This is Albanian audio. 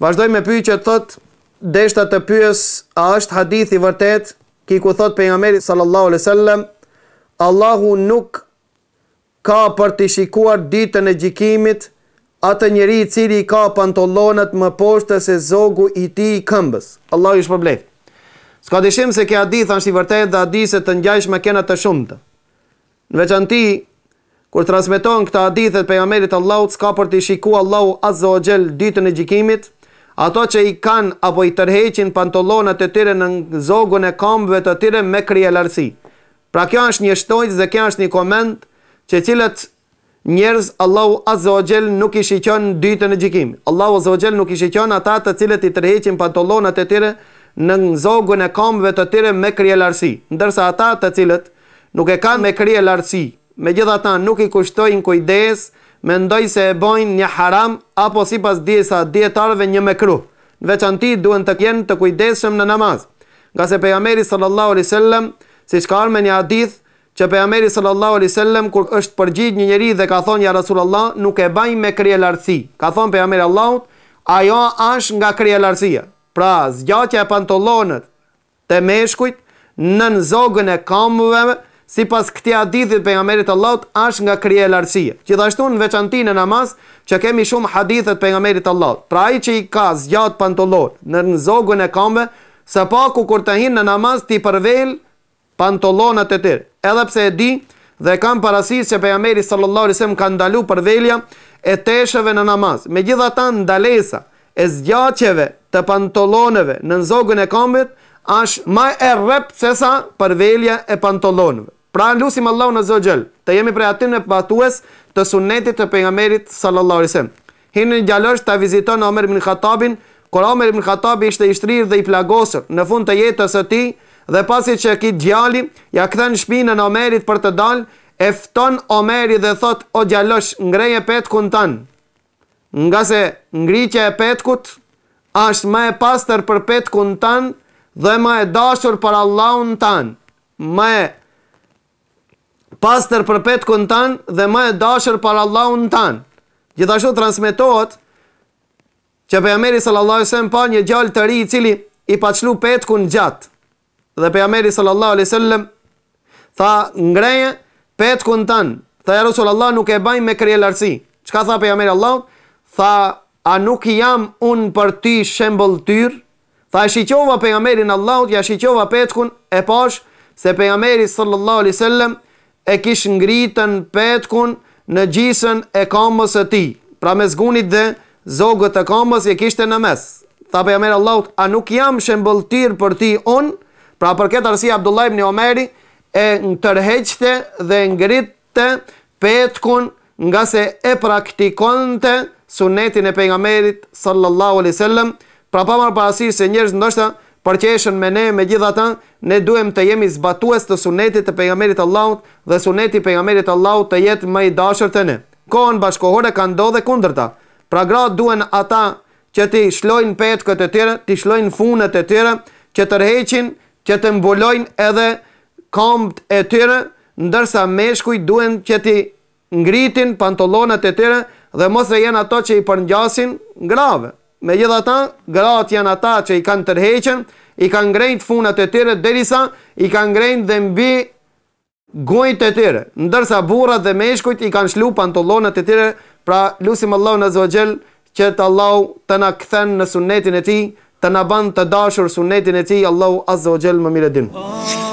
Vazhdoj me pyetje që të thot, deshta të pyjës, a është hadith i vërtet, ki ku thot për sallallahu alaihi wasallam Allahu nuk ka për të shikuar ditën e gjikimit, atë njeri i cili ka pantolonat më poshtë se zogu i ti i këmbës. Allahu i problem. Ska dishim se ke hadith, anështë i vërtet dhe hadith se të njajsh me kena të shumëtë. Në veçanti, kur transmiton këta hadithet për nga Allahut, s'ka për të shiku Allahu azza o gjelë ditën e gjikimit, ato që i kanë apo i tërheqin pantolonat e tyre në zogun e kombëve të tyre me krijelarsi. Pra kjo është një shtojtë dhe kjo është një koment që cilët njerëz Allahu Azogjel nuk i shikon në e gjikim. Allahu Azogjel nuk i shiqon ata të cilët i tërheqin pantolonat e tyre në zogun e kombëve të tyre me krijelarsi. Ndërsa ata të cilët nuk e kanë me krijelarsi, me gjitha ta nuk i kushtojnë kujdesë, mendoj se e bojnë një haram apo si pas disa djetarve një mekru. Në veçanti duen të kjenë të kujdeshëm në namaz. Nga se pejameri sallallahu alai sallam, si shka arme një adith, që pejameri sallallahu alai sallam, kur është përgjit një njeri dhe ka thonë ja Rasulallah, nuk e bajnë me kryelarësi, Ka thonë pejameri Allahut, ajo ash nga kryelarësia, Pra, zgjatja e pantolonët të meshkujt, në zogën e kamëveve, si pas këti adithit për nga merit e ashtë nga krije e lartësia. Gjithashtu në veçantin e namaz, që kemi shumë hadithet për nga merit e Pra i që i ka zjatë pantolon, në nëzogën e kambe, se pa ku kur të hinë në namaz, ti përvel pantolonat e tërë. Edhepse e di, dhe kam parasis që për nga merit e laut, se më ka ndalu përvelja e tesheve në namaz. Me gjitha ta ndalesa e zjatëve të pantoloneve në nëzogën e kambe, është ma e rëpë sesa përvelja e pantolonëve. Pra në lusim Allah në zëgjel, të jemi prej aty në patues të sunetit të pengamerit sallallahu alisem. Hinë një gjallësh të viziton Omer Ibn Khattabin, kur Omer Ibn Khattabi ishte ishtrir dhe i plagosër në fund të jetës e ti, dhe pasi që kitë gjalli, ja këthen shpinë në Omerit për të dalë, efton Omeri dhe thot, o gjallësh, ngreje petkun tanë. Nga se ngritja e petkut, është ma e pastër për petkun tanë, dhe ma e dashur për Allahun tanë. Ma e pastër për petkun tan dhe më e dashur për Allahun tan. Gjithashtu transmetohet që pejgamberi sallallahu alajhi wasallam pa një gjallë të ri i cili i paçlu petkun gjatë Dhe pejgamberi sallallahu alajhi wasallam tha ngrenë petkun tan. Tha ja Rasulullah nuk e bajmë me krijelarsi. Çka tha pejgamberi Allahut? Tha a nuk jam un për ty shembull tyrë? Tha e shiqova pejgamberin Allahut, ja shiqova petkun e pash se pejgamberi sallallahu alajhi wasallam e kishë ngritën petkun në gjisën e kamës e ti. Pra me zgunit dhe zogët e kamës e kishtë e në mes. Tha për jamere Allahut, a nuk jam shembëltir për ti unë? Pra për këtë arsi Abdullah ibn Omeri e në tërheqte dhe ngritë petkun nga se e praktikonte sunetin e pengamerit sallallahu alai Pra pa marë parasi se njërës ndoshta për që eshen me ne me gjitha ta, ne duhem të jemi zbatues të sunetit të pejgamerit Allahut dhe suneti pejgamerit Allahut të jetë më i dashër të ne. Kohën bashkohore ka ndodhe kundër ta. Pra gra duhen ata që ti shlojnë petë këtë të tjere, ti shlojnë funët të tjere, që të rheqin, që të mbulojnë edhe kompt e tjere, ndërsa meshkuj duhen që ti ngritin pantolonat të tjere dhe mos e jenë ato që i përngjasin grave me gjitha ta, gratë janë ata që i kanë tërheqen, i kanë grejnë të funat e tyre, derisa i kanë grejnë dhe mbi gojt e tyre, ndërsa burat dhe meshkujt i kanë shlu pantolonat e tyre, pra lusim Allah në zogjel, që të Allah të na këthen në sunetin e ti, të na ban të dashur sunetin e ti, Allah azogjel më mire dinë.